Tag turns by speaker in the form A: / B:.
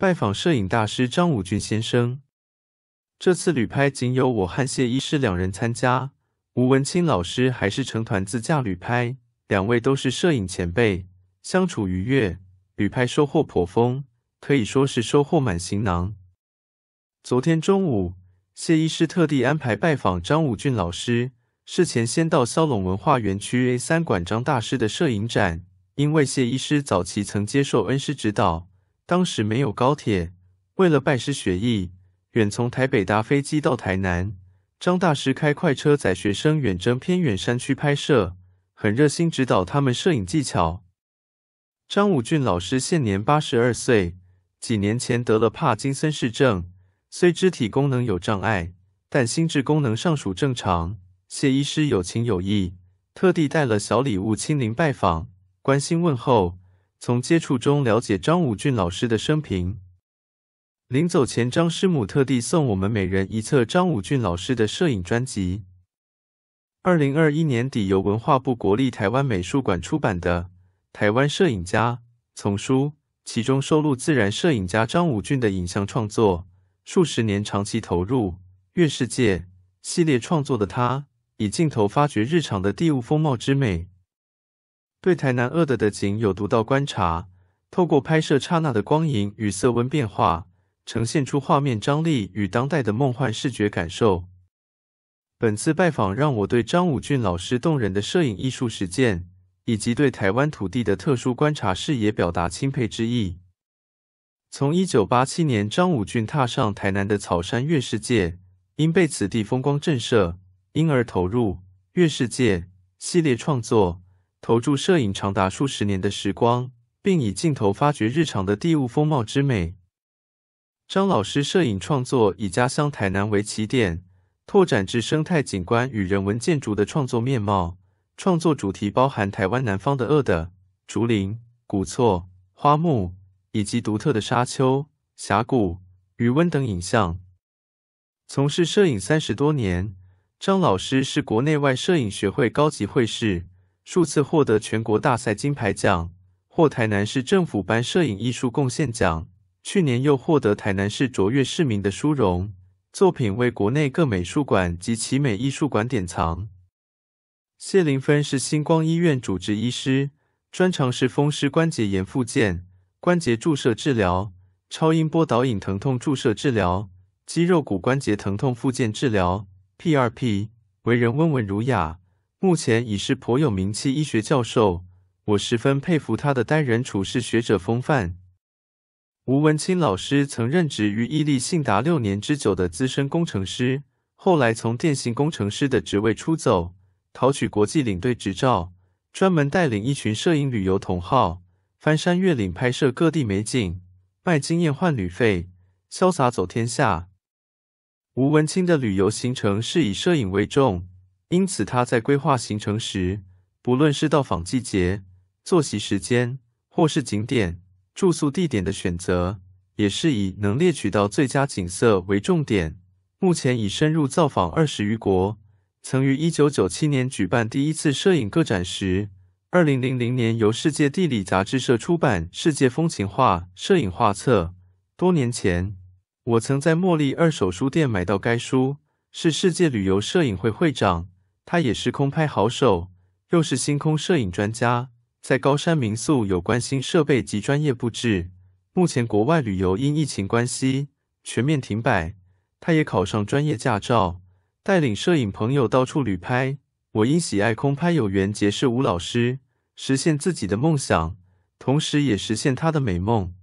A: 拜访摄影大师张武俊先生，这次旅拍仅有我和谢医师两人参加，吴文清老师还是成团自驾旅拍，两位都是摄影前辈，相处愉悦，旅拍收获颇丰，可以说是收获满行囊。昨天中午，谢医师特地安排拜访张武俊老师，事前先到骁龙文化园区 A 三馆张大师的摄影展，因为谢医师早期曾接受恩师指导。当时没有高铁，为了拜师学艺，远从台北搭飞机到台南。张大师开快车载学生远征偏远山区拍摄，很热心指导他们摄影技巧。张武俊老师现年八十二岁，几年前得了帕金森氏症，虽肢体功能有障碍，但心智功能尚属正常。谢医师有情有义，特地带了小礼物亲临拜访，关心问候。从接触中了解张武俊老师的生平。临走前，张师母特地送我们每人一册张武俊老师的摄影专辑。二零二一年底由文化部国立台湾美术馆出版的《台湾摄影家丛书》，其中收录自然摄影家张武俊的影像创作。数十年长期投入月世界系列创作的他，以镜头发掘日常的地物风貌之美。对台南饿的的景有独到观察，透过拍摄刹那的光影与色温变化，呈现出画面张力与当代的梦幻视觉感受。本次拜访让我对张武俊老师动人的摄影艺术实践，以及对台湾土地的特殊观察视野表达钦佩之意。从一九八七年，张武俊踏上台南的草山月世界，因被此地风光震慑，因而投入月世界系列创作。投注摄影长达数十年的时光，并以镜头发掘日常的地物风貌之美。张老师摄影创作以家乡台南为起点，拓展至生态景观与人文建筑的创作面貌。创作主题包含台湾南方的恶的竹林、古厝、花木，以及独特的沙丘、峡谷、余温等影像。从事摄影三十多年，张老师是国内外摄影学会高级会士。数次获得全国大赛金牌奖，获台南市政府颁摄影艺术贡献奖，去年又获得台南市卓越市民的殊荣。作品为国内各美术馆及奇美艺术馆典藏。谢灵芬是星光医院主治医师，专长是风湿关节炎复健、关节注射治疗、超音波导引疼痛注射治疗、肌肉骨关节疼痛复健治疗、P.R.P。为人温文儒雅。目前已是颇有名气医学教授，我十分佩服他的待人处事学者风范。吴文清老师曾任职于伊利信达六年之久的资深工程师，后来从电信工程师的职位出走，考取国际领队执照，专门带领一群摄影旅游同好，翻山越岭拍摄各地美景，卖经验换旅费，潇洒走天下。吴文清的旅游行程是以摄影为重。因此，他在规划行程时，不论是到访季节、作息时间，或是景点、住宿地点的选择，也是以能猎取到最佳景色为重点。目前已深入造访二十余国，曾于一九九七年举办第一次摄影个展时，二零零零年由世界地理杂志社出版《世界风情画》摄影画册。多年前，我曾在茉莉二手书店买到该书，是世界旅游摄影会会长。他也是空拍好手，又是星空摄影专家，在高山民宿有关心设备及专业布置。目前国外旅游因疫情关系全面停摆，他也考上专业驾照，带领摄影朋友到处旅拍。我因喜爱空拍有缘结识吴老师，实现自己的梦想，同时也实现他的美梦。